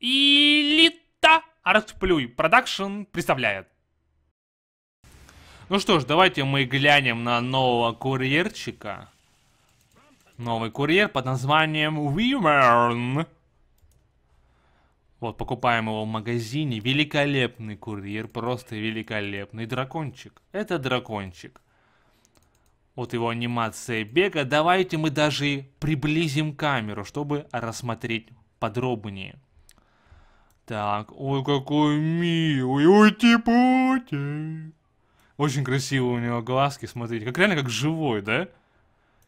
Элита Артплюй Продакшн представляет. Ну что ж, давайте мы глянем на нового курьерчика. Новый курьер под названием Вимерн. Вот, покупаем его в магазине. Великолепный курьер, просто великолепный дракончик. Это дракончик. Вот его анимация бега. Давайте мы даже приблизим камеру, чтобы рассмотреть подробнее. Так, ой, какой милый, ой, типотик. Очень красивые у него глазки, смотрите. Как реально, как живой, да?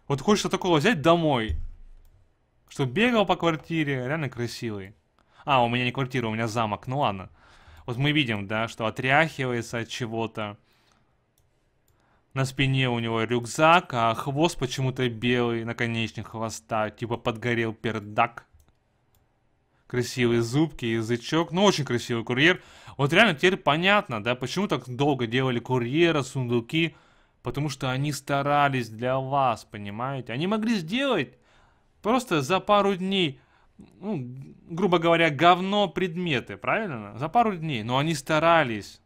Вот хочется такого взять домой. Чтоб бегал по квартире, реально красивый. А, у меня не квартира, у меня замок, ну ладно. Вот мы видим, да, что отряхивается от чего-то. На спине у него рюкзак, а хвост почему-то белый, наконечник хвоста, типа подгорел пердак красивые зубки, язычок. Ну, очень красивый курьер. Вот реально теперь понятно, да, почему так долго делали курьера, сундуки. Потому что они старались для вас, понимаете? Они могли сделать просто за пару дней, ну, грубо говоря, говно предметы, правильно? За пару дней. Но они старались.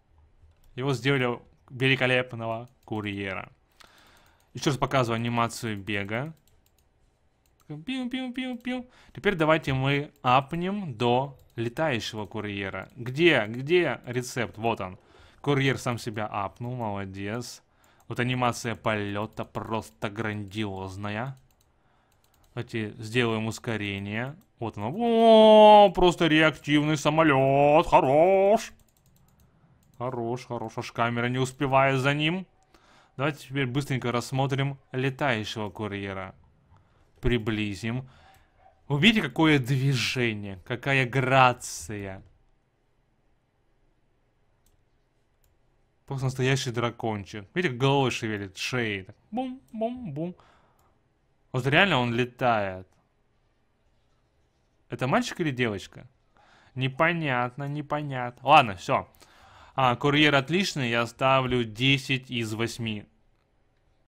Его сделали великолепного курьера. Еще раз показываю анимацию бега. Пиу, пиу, пиу, пиу. Теперь давайте мы апнем до летающего курьера. Где, где рецепт? Вот он. Курьер сам себя апнул, молодец. Вот анимация полета просто грандиозная. Давайте сделаем ускорение. Вот оно. О, просто реактивный самолет. Хорош. Хорош, хорош. Аж камера не успевает за ним. Давайте теперь быстренько рассмотрим летающего курьера приблизим. Увидите, какое движение, какая грация. Просто настоящий дракончик. Видите, как головой шевелит, шеей. Бум-бум-бум. Вот реально он летает. Это мальчик или девочка? Непонятно, непонятно. Ладно, все. А, курьер отличный, я ставлю 10 из 8.